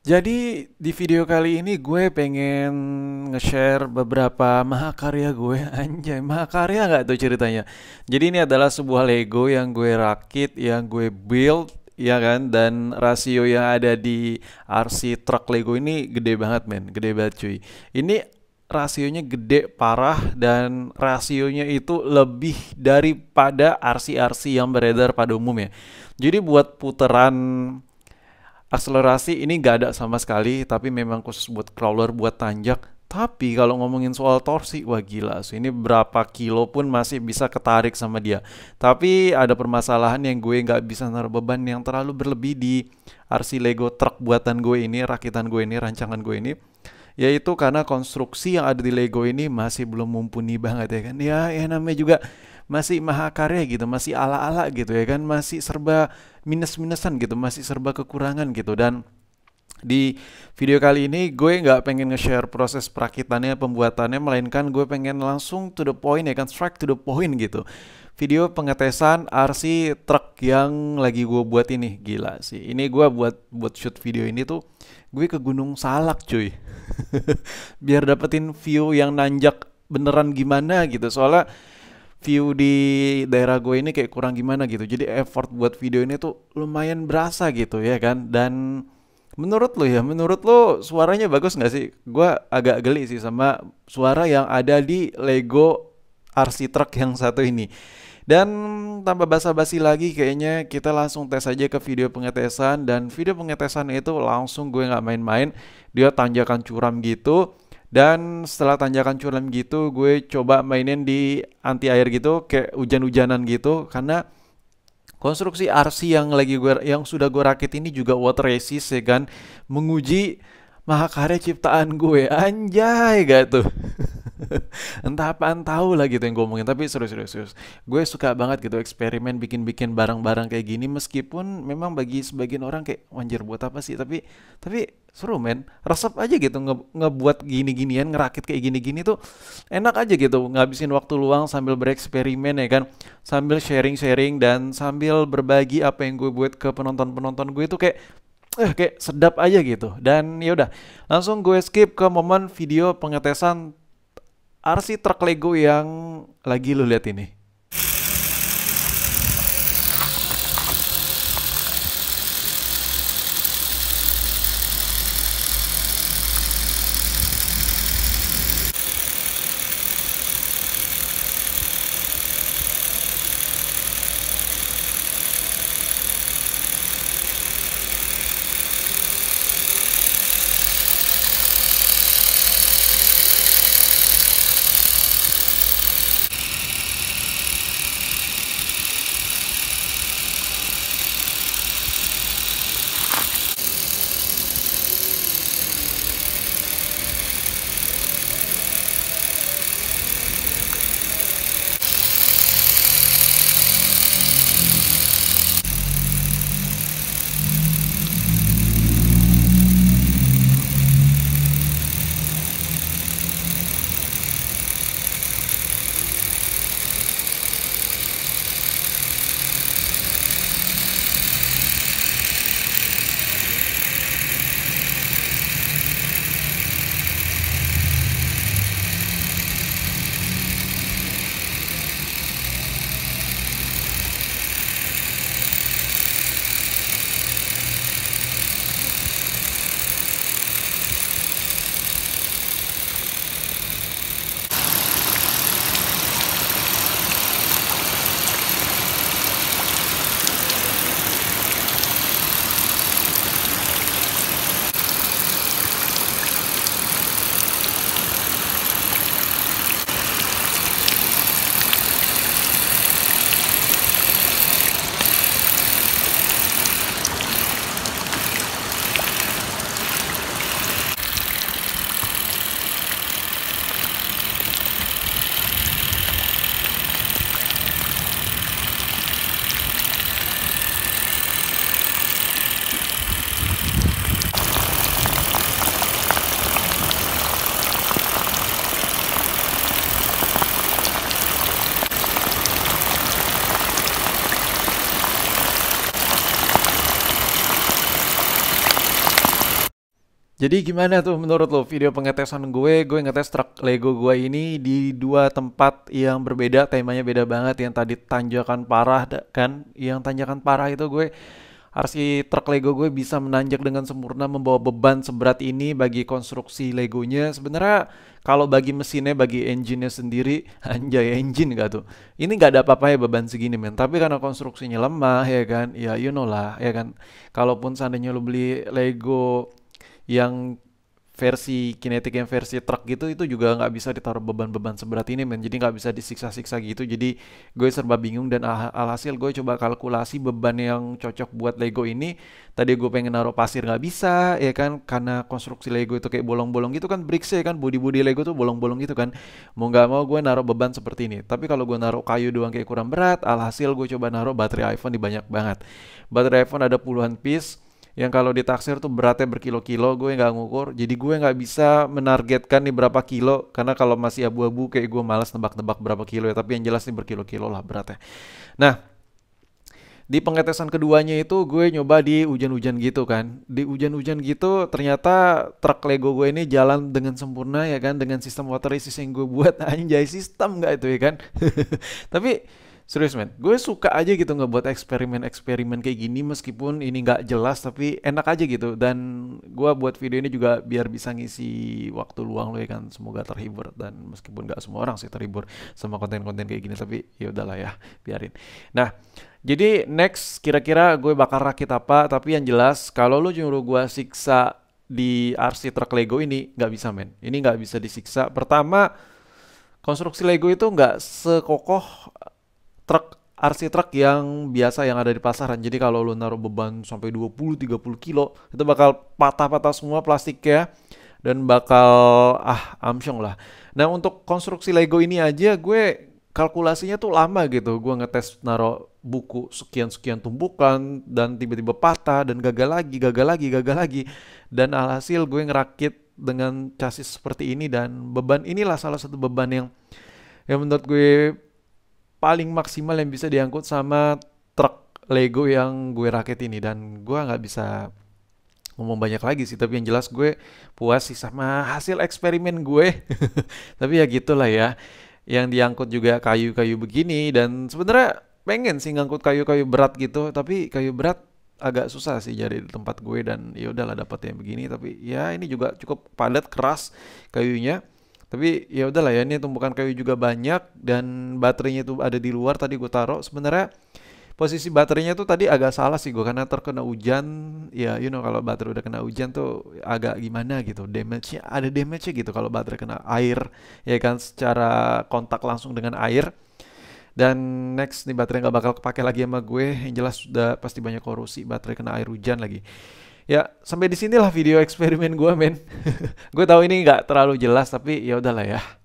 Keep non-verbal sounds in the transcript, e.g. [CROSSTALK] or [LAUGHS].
Jadi di video kali ini gue pengen nge-share beberapa mahakarya gue [LAUGHS] Anjay, mahakarya gak tuh ceritanya? Jadi ini adalah sebuah Lego yang gue rakit, yang gue build ya kan, dan rasio yang ada di RC truck Lego ini gede banget men, gede banget cuy Ini rasionya gede parah dan rasionya itu lebih daripada RC-RC yang beredar pada umumnya Jadi buat putaran akselerasi ini nggak ada sama sekali tapi memang khusus buat crawler buat tanjak tapi kalau ngomongin soal torsi wah gila so, ini berapa kilo pun masih bisa ketarik sama dia tapi ada permasalahan yang gue nggak bisa naruh beban yang terlalu berlebih di RC Lego truk buatan gue ini rakitan gue ini rancangan gue ini yaitu karena konstruksi yang ada di Lego ini masih belum mumpuni banget ya kan ya ya namanya juga masih mahakarya gitu, masih ala-ala gitu ya kan, masih serba minus-minusan gitu, masih serba kekurangan gitu dan di video kali ini gue nggak pengen nge-share proses perakitannya, pembuatannya, melainkan gue pengen langsung to the point ya kan, strike to the point gitu. Video pengetesan RC truk yang lagi gue buat ini, gila sih. Ini gue buat buat shoot video ini tuh gue ke Gunung Salak cuy. [LAUGHS] Biar dapetin view yang nanjak beneran gimana gitu. Soalnya view di daerah gue ini kayak kurang gimana gitu. Jadi effort buat video ini tuh lumayan berasa gitu ya kan. Dan menurut lo ya, menurut lo suaranya bagus nggak sih? Gue agak geli sih sama suara yang ada di Lego RC Truck yang satu ini. Dan tanpa basa-basi lagi kayaknya kita langsung tes aja ke video pengetesan dan video pengetesan itu langsung gue nggak main-main dia tanjakan curam gitu dan setelah tanjakan curam gitu, gue coba mainin di anti air gitu, kayak hujan-hujanan gitu, karena konstruksi RC yang lagi gue yang sudah gue rakit ini juga water resist ya kan, menguji mahakarya ciptaan gue, anjay gak tuh. [LAUGHS] [LAUGHS] entah apaan tahu lah gitu yang gue omongin tapi serius serius gue suka banget gitu eksperimen bikin-bikin barang-barang kayak gini meskipun memang bagi sebagian orang kayak wanjir buat apa sih tapi tapi seru men resep aja gitu nge ngebuat gini-ginian ngerakit kayak gini-gini tuh enak aja gitu ngabisin waktu luang sambil bereksperimen ya kan sambil sharing-sharing dan sambil berbagi apa yang gue buat ke penonton-penonton gue itu kayak eh kayak sedap aja gitu dan yaudah langsung gue skip ke momen video pengetesan RC truk Lego yang lagi lu lihat ini. Jadi gimana tuh menurut lo video pengetesan gue? Gue ngetes truk Lego gue ini di dua tempat yang berbeda, temanya beda banget. Yang tadi tanjakan parah kan, yang tanjakan parah itu gue harus si truk Lego gue bisa menanjak dengan sempurna membawa beban seberat ini bagi konstruksi Legonya. Sebenarnya kalau bagi mesinnya, bagi engine-nya sendiri, [LAUGHS] anjay engine gak tuh. Ini gak ada apa-apa ya beban segini men. Tapi karena konstruksinya lemah ya kan, ya you know lah ya kan. Kalaupun seandainya lo beli Lego yang versi kinetik yang versi truk gitu itu juga nggak bisa ditaruh beban-beban seberat ini men jadi nggak bisa disiksa-siksa gitu jadi gue serba bingung dan alhasil gue coba kalkulasi beban yang cocok buat Lego ini tadi gue pengen naruh pasir nggak bisa ya kan karena konstruksi Lego itu kayak bolong-bolong gitu kan bricks ya kan budi-budi Lego tuh bolong-bolong gitu kan mau nggak mau gue naruh beban seperti ini tapi kalau gue naruh kayu doang kayak kurang berat alhasil gue coba naruh baterai iPhone di banyak banget baterai iPhone ada puluhan piece yang kalau ditaksir tuh beratnya berkilo-kilo gue nggak ngukur jadi gue nggak bisa menargetkan nih berapa kilo karena kalau masih abu-abu kayak gue malas nebak-nebak berapa kilo ya tapi yang jelas nih berkilo-kilo lah beratnya nah di pengetesan keduanya itu gue nyoba di hujan-hujan gitu kan di hujan-hujan gitu ternyata truk Lego gue ini jalan dengan sempurna ya kan dengan sistem water resist yang gue buat [LAUGHS] anjay sistem nggak itu ya kan [LAUGHS] tapi Serius men, gue suka aja gitu ngebuat eksperimen-eksperimen kayak gini meskipun ini nggak jelas tapi enak aja gitu dan gue buat video ini juga biar bisa ngisi waktu luang lo ya kan semoga terhibur dan meskipun nggak semua orang sih terhibur sama konten-konten kayak gini tapi ya udahlah ya biarin. Nah jadi next kira-kira gue bakal rakit apa tapi yang jelas kalau lo nyuruh gue siksa di RC truck Lego ini nggak bisa men, ini nggak bisa disiksa. Pertama konstruksi Lego itu nggak sekokoh truk RC truck yang biasa yang ada di pasaran. Jadi kalau lu naruh beban sampai 20-30 kilo, itu bakal patah-patah semua plastiknya dan bakal ah amsyong lah. Nah untuk konstruksi Lego ini aja gue kalkulasinya tuh lama gitu. Gue ngetes naruh buku sekian-sekian tumpukan dan tiba-tiba patah dan gagal lagi, gagal lagi, gagal lagi. Dan alhasil gue ngerakit dengan chassis seperti ini dan beban inilah salah satu beban yang yang menurut gue paling maksimal yang bisa diangkut sama truk Lego yang gue rakit ini dan gue nggak bisa ngomong banyak lagi sih tapi yang jelas gue puas sih sama hasil eksperimen gue [LAUGHS] tapi ya gitulah ya yang diangkut juga kayu-kayu begini dan sebenarnya pengen sih ngangkut kayu-kayu berat gitu tapi kayu berat agak susah sih jadi di tempat gue dan ya udahlah dapet yang begini tapi ya ini juga cukup padat keras kayunya tapi ya udahlah ya ini tumpukan kayu juga banyak dan baterainya itu ada di luar tadi gue taruh sebenarnya posisi baterainya tuh tadi agak salah sih gue karena terkena hujan ya you know kalau baterai udah kena hujan tuh agak gimana gitu damage-nya ada damage-nya gitu kalau baterai kena air ya kan secara kontak langsung dengan air dan next nih baterai nggak bakal kepake lagi sama gue yang jelas sudah pasti banyak korosi baterai kena air hujan lagi ya sampai disinilah video eksperimen gue men [LAUGHS] gue tahu ini nggak terlalu jelas tapi ya udahlah ya